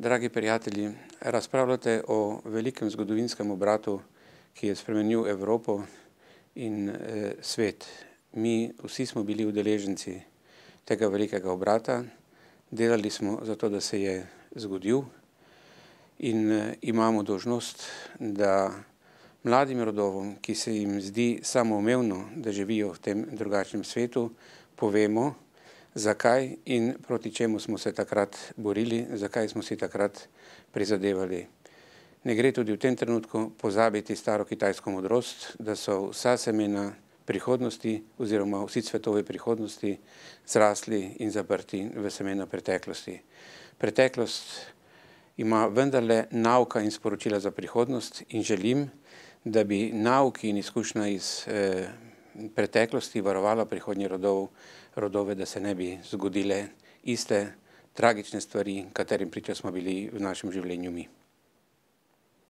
Dragi prijatelji, razpravljate o velikem zgodovinskem obratu, ki je spremenil Evropo in eh, svet. Mi vsi smo bili udeleženci tega velikega obrata, delali smo zato, da se je zgodil in eh, imamo dožnost, da mladim rodovom, ki se jim zdi samoumevno, da živijo v tem drugačnem svetu, povemo, da zakaj in proti čemu smo se takrat borili, zakaj smo si takrat prizadevali. Ne gre tudi v tem trenutku pozabiti staro kitajsko modrost, da so vsa semena prihodnosti oziroma vsi cvetove prihodnosti zrasli in zabrti v semena preteklosti. Preteklost ima vendarle nauka in sporočila za prihodnost in želim, da bi nauki in izkušnja iz eh, preteklosti varovalo prihodnje rodov, rodove, da se ne bi zgodile iste tragične stvari, katerim pričo smo bili v našem življenju mi.